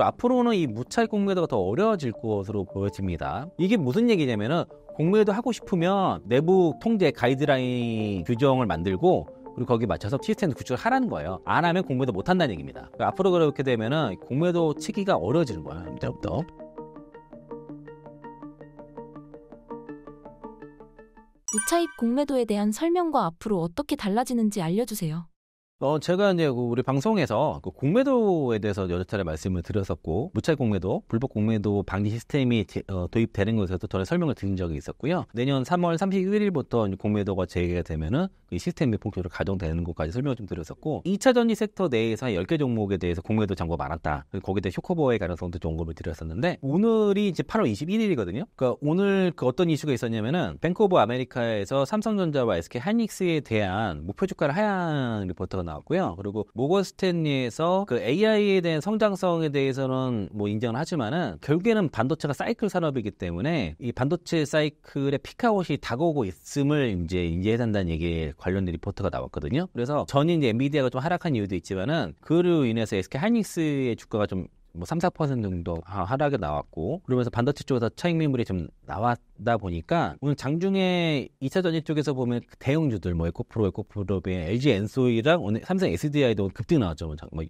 앞으로는 이 무차익 공매도가 더 어려워질 것으로 보여집니다. 이게 무슨 얘기냐면은 공매도 하고 싶으면 내부 통제 가이드라인 규정을 만들고 그리고 거기에 맞춰서 시스템 구축을 하라는 거예요. 안 하면 공매도 못 한다는 얘기입니다. 그러니까 앞으로 그렇게 되면은 공매도 치기가 어려워지는 거예요. 이때부 무차입 공매도에 대한 설명과 앞으로 어떻게 달라지는지 알려주세요. 어, 제가 이제 그 우리 방송에서 그 공매도에 대해서 여러 차례 말씀을 드렸었고, 무차익 공매도, 불법 공매도 방지 시스템이 제, 어, 도입되는 것에서도 전에 설명을 드린 적이 있었고요. 내년 3월 31일부터 공매도가 재개가 되면은 이 그 시스템이 본격적으로 가동되는 것까지 설명을 좀 드렸었고, 2차 전지 섹터 내에서 한 10개 종목에 대해서 공매도 정고가 많았다. 거기에 대해 쇼커버의 가능성도 좀 언급을 드렸었는데, 오늘이 이제 8월 21일이거든요. 그니까 오늘 그 어떤 이슈가 있었냐면은, 뱅크 오브 아메리카에서 삼성전자와 SK 하이닉스에 대한 목표 주가를 하향 리포터가 나왔고요. 그리고 모건 스탠리에서 그 AI에 대한 성장성에 대해서는 뭐 인정을 하지만은 결국에는 반도체가 사이클 산업이기 때문에 이 반도체 사이클의 피카웃이 다가오고 있음을 이제 인지해야 다는 얘기에 관련 리포트가 나왔거든요. 그래서 전인 엔비디아가 좀 하락한 이유도 있지만은 그로 인해서 SK 하이닉스의 주가가 좀뭐 3, 4% 정도 하락이 나왔고 그러면서 반도체 쪽에서 차익 매물이 좀 나왔다 보니까 오늘 장중에 2차 전지 쪽에서 보면 그 대형주들 뭐 에코프로, 에코프로의 LG 엔소이랑 오늘 삼성 SDI도 급등 나왔죠. 뭐6%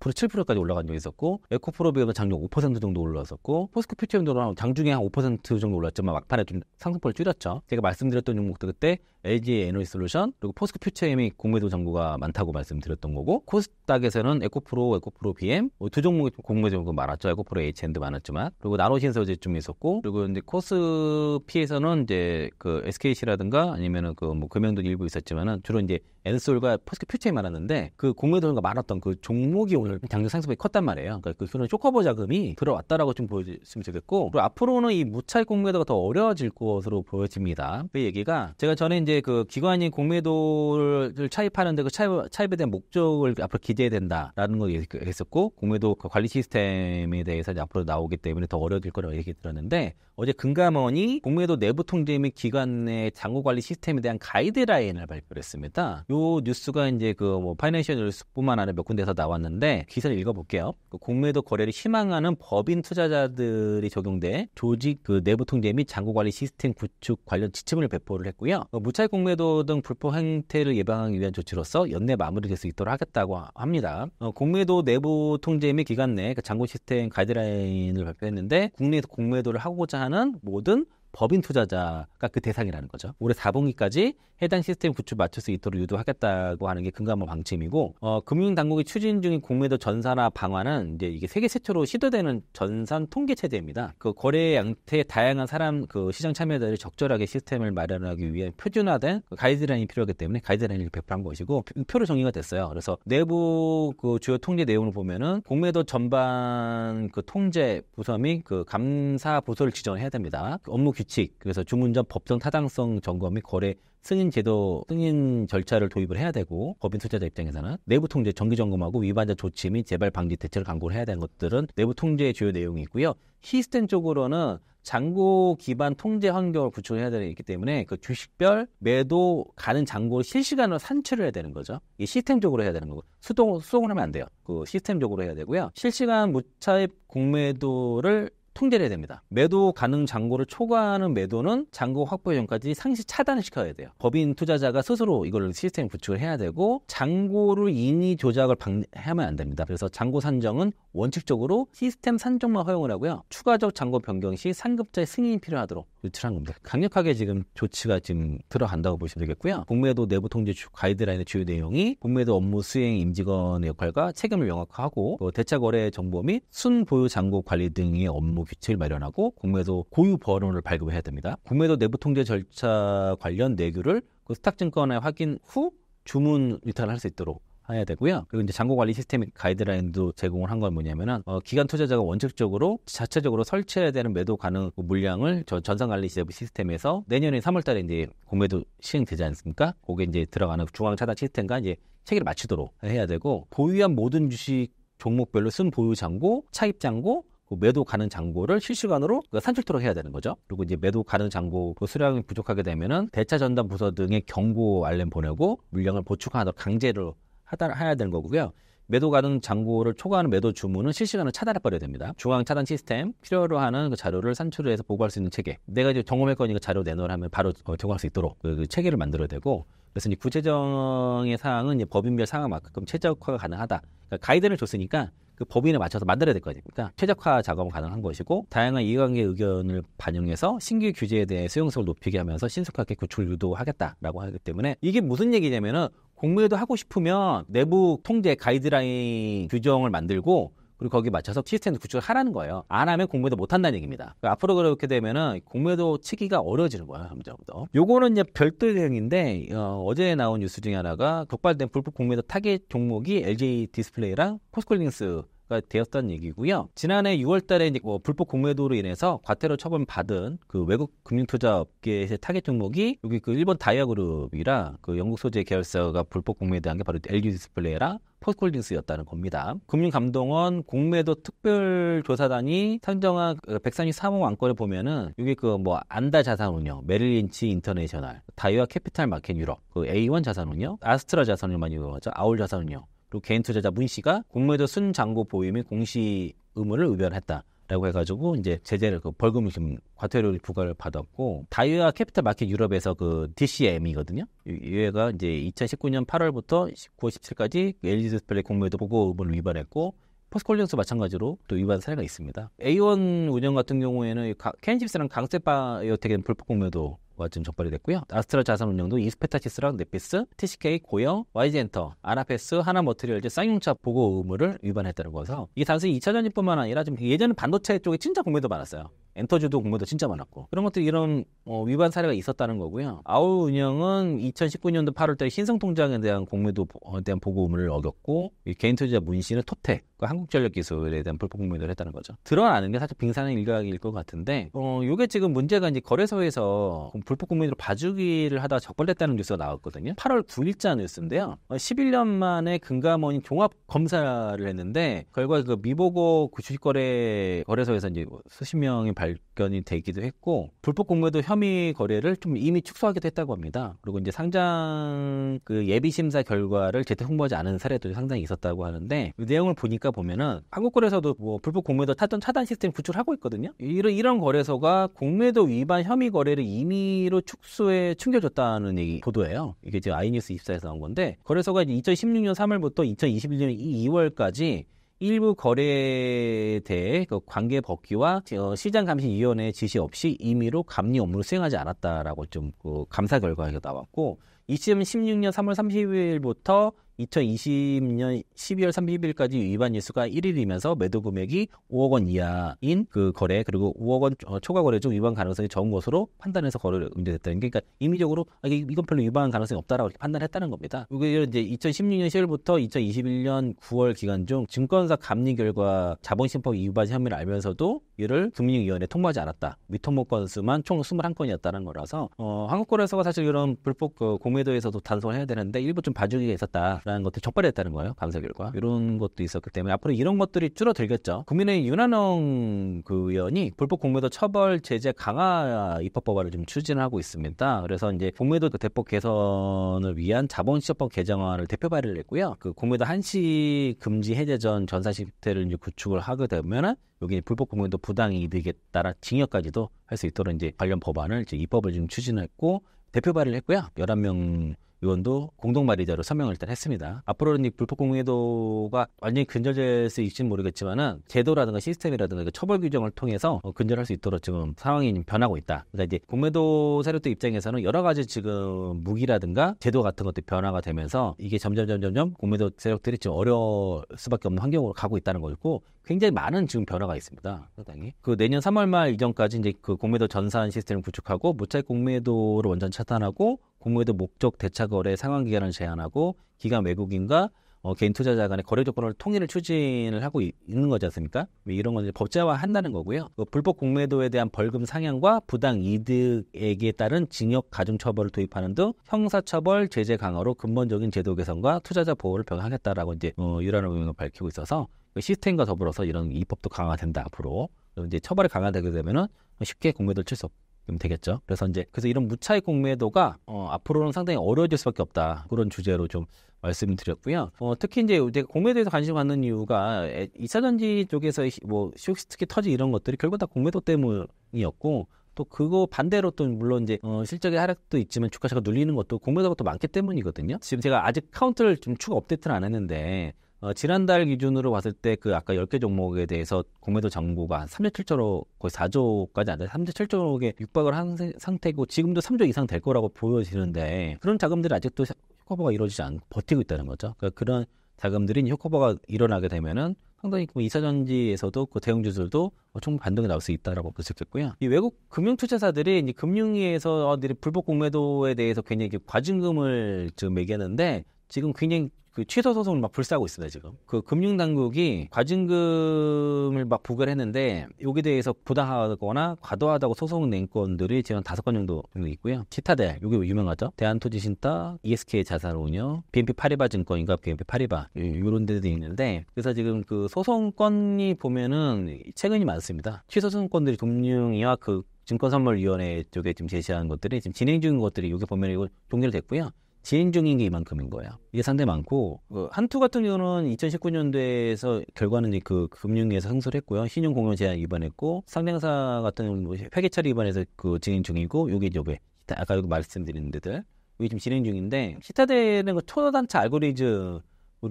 7%까지 뭐 올라간 적이 있었고 에코프로비엠은 장중 5% 정도 올라왔었고 포스코 피처엠도 장중에 한 5% 정도 올랐지만 막판에 좀 상승폭을 줄였죠. 제가 말씀드렸던 종목도 그때 LG의 에너지 솔루션, 그리고 포스코 퓨처에 미 공매도 정보가 많다고 말씀드렸던 거고, 코스닥에서는 에코프로, 에코프로 BM, 뭐 두종목의 공매도 정보 많았죠. 에코프로 H&M도 많았지만, 그리고 나노신서재좀 있었고, 그리고 이제 코스피에서는 이제 그 SKC라든가 아니면은 그뭐 금융도 일부 있었지만은 주로 이제 엔솔과 포스코 퓨처에 많았는데, 그 공매도 정보가 많았던 그 종목이 오늘 당장 상승폭이 컸단 말이에요. 그러니까 그 수는 쇼커버 자금이 들어왔다라고 좀 보여줬으면 좋겠고, 그리고 앞으로는 이 무차익 공매도가 더 어려워질 것으로 보여집니다. 그 얘기가 제가 전에 이제 이제 그 기관이 공매도를 차입하는데 그 차입, 차입에 대한 목적을 앞으로 기대해야 된다라는 걸 얘기했었고 공매도 그 관리 시스템에 대해서 이제 앞으로 나오기 때문에 더 어려워질 거라고 얘기 들었는데 어제 금감원이 공매도 내부 통제 및 기관의 장고 관리 시스템에 대한 가이드라인을 발표했습니다. 요 뉴스가 이제 그 뭐 파이낸셜 뉴스뿐만 아니라 몇 군데서 나왔는데 기사를 읽어볼게요. 그 공매도 거래를 희망하는 법인 투자자들이 적용돼 조직 그 내부 통제 및 장고 관리 시스템 구축 관련 지침을 배포를 했고요. 어, 무차 사찰 공매도 등 불법 행태를 예방하기 위한 조치로서 연내 마무리될 수 있도록 하겠다고 합니다. 어, 공매도 내부 통제 및기관내 그 장군 시스템 가이드라인을 발표했는데 국내에서 공매도를 하고자 하는 모든 법인 투자자가 그 대상이라는 거죠. 올해 4분기까지 해당 시스템 구축 맞출 수 있도록 유도하겠다고 하는 게 금감원 방침이고 어, 금융당국이 추진 중인 공매도 전산화 방안은 이제 이게 세계 최초로 시도되는 전산 통계 체제입니다. 그 거래 양태의 다양한 사람 그 시장 참여자를 적절하게 시스템을 마련하기 위해 표준화된 그 가이드라인이 필요하기 때문에 가이드라인을 배포한 것이고 표로 정의가 됐어요. 그래서 내부 그 주요 통제 내용을 보면은 공매도 전반 그 통제 부서 및 그 감사 부서를 지정해야 됩니다. 그 업무 규 규칙, 그래서 주문전 법정 타당성 점검 및 거래 승인 제도, 승인 절차를 도입을 해야 되고 법인 투자자 입장에서는 내부 통제 정기 점검하고 위반자 조치 및 재발 방지 대책을 강구를 해야 되는 것들은 내부 통제의 주요 내용이 있고요. 시스템 쪽으로는 장고 기반 통제 환경을 구축해야 되기 는있 때문에 그 주식별 매도 가는 장고를 실시간으로 산출을 해야 되는 거죠. 이 시스템적으로 해야 되는 거고 수동 수동을 하면 안 돼요. 그 시스템적으로 해야 되고요. 실시간 무차입 공매도를 통제를 해야 됩니다. 매도 가능 잔고를 초과하는 매도는 잔고 확보 전까지 상시 차단을 시켜야 돼요. 법인 투자자가 스스로 이걸 시스템 구축을 해야 되고 잔고를 인위 조작을 방해하면 안 됩니다. 그래서 잔고 산정은 원칙적으로 시스템 산정만 허용을 하고요. 추가적 잔고 변경 시 상급자의 승인이 필요하도록 유출한 겁니다. 강력하게 지금 조치가 지금 들어간다고 보시면 되겠고요. 공매도 내부 통제 가이드라인의 주요 내용이 공매도 업무 수행 임직원의 역할과 책임을 명확하고 화 대차 거래 정보 및 순보유 잔고 관리 등의 업무 규칙을 마련하고 공매도 고유 번호를 발급해야 됩니다. 공매도 내부 통제 절차 관련 내규를 그 스탁증권에 확인 후 주문 리턴을할 수 있도록 해야 되고요. 그리고 이제 잔고 관리 시스템 가이드라인도 제공을 한 건 뭐냐면은 어, 기간 투자자가 원칙적으로 자체적으로 설치해야 되는 매도 가능 물량을 저 전산 관리 시스템에서 내년에 3월달에 이제 공매도 시행되지 않습니까? 그게 이제 들어가는 중앙 차단 시스템과 이제 체계를 맞추도록 해야 되고 보유한 모든 주식 종목별로 순 보유 잔고, 차입 잔고, 그 매도 가능 잔고를 실시간으로 그 산출토록 해야 되는 거죠. 그리고 이제 매도 가능 잔고 그 수량이 부족하게 되면은 대차 전담 부서 등의 경고 알림 보내고 물량을 보충하도록 강제로 하다, 해야 되는 거고요. 매도 가능 잔고를 초과하는 매도 주문은 실시간으로 차단해 버려야 됩니다. 중앙 차단 시스템 필요로 하는 그 자료를 산출해서 보고할 수 있는 체계. 내가 이제 경험할 거니까 자료 내놓으라면 바로 어, 제공할 수 있도록 그, 그 체계를 만들어야 되고 그래서 이제 구체적의 사항은 이제 법인별 사항만큼 최적화가 가능하다. 그러니까 가이드를 줬으니까 그 법인에 맞춰서 만들어야 될 거 아닙니까? 그러니까 최적화 작업은 가능한 것이고 다양한 이해관계 의견을 반영해서 신규 규제에 대해 수용성을 높이게 하면서 신속하게 교출 유도하겠다라고 하기 때문에 이게 무슨 얘기냐면은 공무에도 하고 싶으면 내부 통제 가이드라인 규정을 만들고 그리고 거기에 맞춰서 시스템 구축을 하라는 거예요. 안 하면 공매도 못 한다는 얘기입니다. 그러니까 앞으로 그렇게 되면은 공매도 치기가 어려워지는 거예요. 점점부터. 요거는 이제 별도 의 대응인데 어, 제 나온 뉴스 중에 하나가 적발된 불법 공매도 타겟 종목이 LG 디스플레이랑 코스콜링스 되었던 얘기고요. 지난해 6월달에 이제 뭐 불법 공매도로 인해서 과태료 처분 받은 그 외국 금융투자 업계의 타겟 종목이 여기 그 일본 다이아그룹이라 그 영국 소재 계열사가 불법 공매도한 게 바로 LG 디스플레이라 포스콜딩스였다는 겁니다. 금융감독원 공매도 특별조사단이 선정한 133호 그 안건을 보면은 이게 그뭐 안다 자산운용, 메릴린치 인터내셔널, 다이와 캐피탈 마켓 유럽, 그 A1 자산운용, 아스트라 자산운용 많이 이용죠 아울 자산운용, 그 개인 투자자 문 씨가 공매도 순장고 보유 및 공시 의무를 의변했다. 라고 해가지고 이제 제재를 그 벌금을 지 과태료를 부과를 받았고 다이와 캐피탈 마켓 유럽에서 그 DCM이거든요. 이회가 이제 2019년 8월부터 9월 1 7까지 LG 디스플레이 공매도 보고 의무를 위반했고 포스콜링스 마찬가지로 또 위반 사례가 있습니다. A1 운영 같은 경우에는 캔십스랑 강세바이오텍의 불법 공매도 와 지금 적발이 됐고요. 아스트라 자산운용도 이스페타시스랑 넷피스 TCK, 고영, YG엔터, 아나페스, 하나머트리얼즈 쌍용차 보고 의무를 위반했다는 거서 이게 단순히 2차 전지뿐만 아니라 지 예전에 반도체 쪽에 진짜 공매도 많았어요. 엔터주도 공매도 진짜 많았고 그런 것들 이런 어, 위반 사례가 있었다는 거고요. 아우 운영은 2019년도 8월달 신성통장에 대한 공매도 보, 어, 대한 보고 의무를 어겼고 개인 투자 문신은 토텍 그러니까 한국전력기술에 대한 불법 공매도를 했다는 거죠. 드러나는 게 사실 빙산의 일각일 것 같은데 어 이게 지금 문제가 이제 거래소에서 그 불법 공매도로 봐주기를 하다가 적발됐다는 뉴스가 나왔거든요. 8월 9일자 뉴스인데요. 11년 어, 만에 금감원이 종합 검사를 했는데 결과 그 미보고 그 주식거래 거래소에서 이제 뭐 수십 명이 발견이 되기도 했고 불법 공매도 혐의 거래를 좀 이미 축소하기도 했다고 합니다. 그리고 이제 상장 그 예비 심사 결과를 제때 홍보하지 않은 사례도 상당히 있었다고 하는데 그 내용을 보니까 보면은 한국거래소도 뭐 불법 공매도 차단, 차단 시스템 구축하고 있거든요. 이런 이런 거래소가 공매도 위반 혐의 거래를 임의로 축소에 충격줬다는 얘기 보도예요. 이게 이제 아이뉴스 입사에서 나온 건데 거래소가 2016년 3월부터 2021년 2월까지 일부 거래에 대해 그 관계 법규와 어, 시장감시위원회 지시 없이 임의로 감리 업무를 수행하지 않았다라고 좀그 감사 결과가 나왔고 2016년 3월 30일부터 2020년 12월 31일까지 위반 일수가 1일이면서 매도 금액이 5억 원 이하인 그 거래 그리고 5억 원 어, 초과 거래 중 위반 가능성이 적은 것으로 판단해서 거래를 응대됐다는 게 그러니까 임의적으로 아, 이건 별로 위반 가능성이 없다라고 판단했다는 겁니다. 이게 이제 2016년 10월부터 2021년 9월 기간 중 증권사 감리 결과 자본심법 위반 혐의를 알면서도 이를 금융위원회 에 통보하지 않았다. 미통목 건수만 총 21건이었다는 거라서 어, 한국거래소가 사실 이런 불법 그 공매도에서도 단속을 해야 되는데 일부 좀 봐주기가 있었다라는 것도 적발했다는 거예요. 감사 결과 이런 것도 있었기 때문에 앞으로 이런 것들이 줄어들겠죠. 국민의 윤한홍 그 의원이 불법 공매도 처벌 제재 강화 입법 법안을 좀 추진하고 있습니다. 그래서 이제 공매도 그 대법 개선을 위한 자본시장법 개정안을 대표 발의를 했고요. 그 공매도 한시 금지 해제 전 전사 시대를 구축을 하게 되면은 여기 불법 공연도 부당 이득에 따라 징역까지도 할 수 있도록 이제 관련 법안을 이제 입법을 지금 추진했고 대표 발의를 했고요. 열한 명 의원도 공동 발의자로 서명을 일단 했습니다. 앞으로는 이 불법 공유도가 완전히 근절될 수있진 모르겠지만은 제도라든가 시스템이라든가 그 처벌 규정을 통해서 어, 근절할 수 있도록 지금 상황이 변하고 있다. 그러니까 이제 공매도 세력들 입장에서는 여러 가지 지금 무기라든가 제도 같은 것도 변화가 되면서 이게 점점 점점점 공매도 세력들이 지금 어려울 수밖에 없는 환경으로 가고 있다는 거고 굉장히 많은 지금 변화가 있습니다. 사당이. 그 내년 3월 말 이전까지 이제 그 공매도 전산 시스템을 구축하고 무차익 공매도를 원전 차단하고 공매도 목적 대차 거래 상환 기간을 제한하고 기간 외국인과 어, 개인 투자자 간의 거래 조건을 통일을 추진을 하고 있, 는 거지 않습니까? 뭐 이런 건 법제화한다는 거고요. 그 불법 공매도에 대한 벌금 상향과 부당 이득에게 따른 징역 가중 처벌을 도입하는 등 형사처벌 제재 강화로 근본적인 제도 개선과 투자자 보호를 병행하겠다라고 이제 어, 유라노 의원은 밝히고 있어서 그 시스템과 더불어서 이런 입법도 강화된다 앞으로 이제 처벌이 강화되게 되면은 쉽게 공매도를 칠수 그럼 되겠죠. 그래서 이제 그래서 이런 무차익 공매도가 어, 앞으로는 상당히 어려워질 수밖에 없다 그런 주제로 좀 말씀드렸고요. 어, 특히 이제 공매도에서 관심 갖는 이유가 이차전지 쪽에서 뭐 쇼스티키 터지 이런 것들이 결국 다 공매도 때문이었고 또 그거 반대로 또 물론 이제 어, 실적의 하락도 있지만 주가차가 눌리는 것도 공매도가 또 많기 때문이거든요. 지금 제가 아직 카운트를 좀 추가 업데이트를 안 했는데 어, 지난달 기준으로 봤을 때 그 아까 10개 종목에 대해서 공매도 정보가 3.7조로 거의 4조까지 안 돼. 3.7조에 육박을 한 상태고 지금도 3조 이상 될 거라고 보여지는데 그런 자금들이 아직도 효커버가 이루어지지 않고 버티고 있다는 거죠. 그러니까 그런 자금들이 효커버가 일어나게 되면은 상당히 뭐 이사전지에서도 그 대형주들도 어, 충분 반등이 나올 수 있다라고 분석했고요. 이 외국 금융투자사들이 이제 금융위에서 어, 불법 공매도에 대해서 굉장히 과징금을 지금 매기는데 지금 굉장히 그 취소 소송을 막 불사하고 있습니다 지금. 그 금융 당국이 과징금을 막 부과했는데 여기에 대해서 부당하거나 과도하다고 소송 낸 건들이 지금 다섯 건 정도 있고요. 치타대 여기 유명하죠. 대한토지신탁, ESK 자산운용, BNP 파리바 증권인가 BNP 파리바 이런 예, 데도 있는데 그래서 지금 그소송권이 보면은 최근이 많습니다. 취소 소송권들이 금융이와 그 증권선물위원회 쪽에 지금 제시한 것들이 지금 진행 중인 것들이 여기 보면 이거 종결됐고요. 진행 중인 게 이만큼인 거예요 이게 상당히 많고 그 한투 같은 경우는 2019년도에서 결과는 그 금융위에서 승소를 했고요. 신용공여 제한 위반했고 상장사 같은 경우는 뭐 회계처리 위반해서 그 진행 중이고 요게 요게 아까 여기 말씀드린 데들 이게 지금 진행 중인데 시타되는 그 초단차 알고리즘으로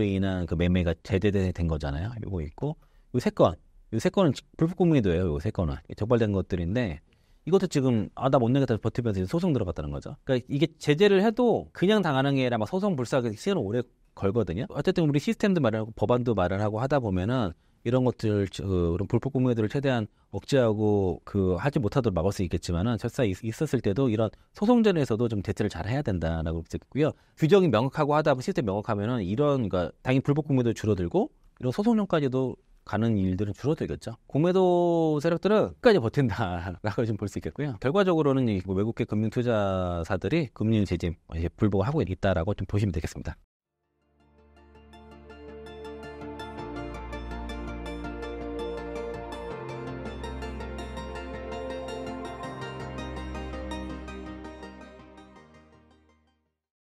인한 그 매매가 제대된 거잖아요. 요거 있고 요 세 건. 요 세 건은 불법 공매도예요. 요 세 건은 적발된 것들인데 이것도 지금 아나못 내겠다 버티면서 소송 들어갔다는 거죠. 그러니까 이게 제재를 해도 그냥 당하는 게 아니라 막 소송 불사하게 시간을 오래 걸거든요. 어쨌든 우리 시스템도 말하고 법안도 말을 하고 하다 보면은 이런 것들 그, 이런 불법 공매들을 최대한 억제하고 그 하지 못하도록 막을 수 있겠지만은 설사 있, 었을 때도 이런 소송전에서도 좀 대처를 잘 해야 된다라고 듣고요 규정이 명확하고 하다 보면 시스템 명확하면은 이런 그러니까 당연히 불법 공매도 줄어들고 이런 소송료까지도 가는 일들은 줄어들겠죠. 공매도 세력들은 끝까지 버틴다라고 지볼수 있겠고요. 결과적으로는 이 외국계 금융 투자사들이 금리 재짐 어, 불복하고 있다라고 좀 보시면 되겠습니다.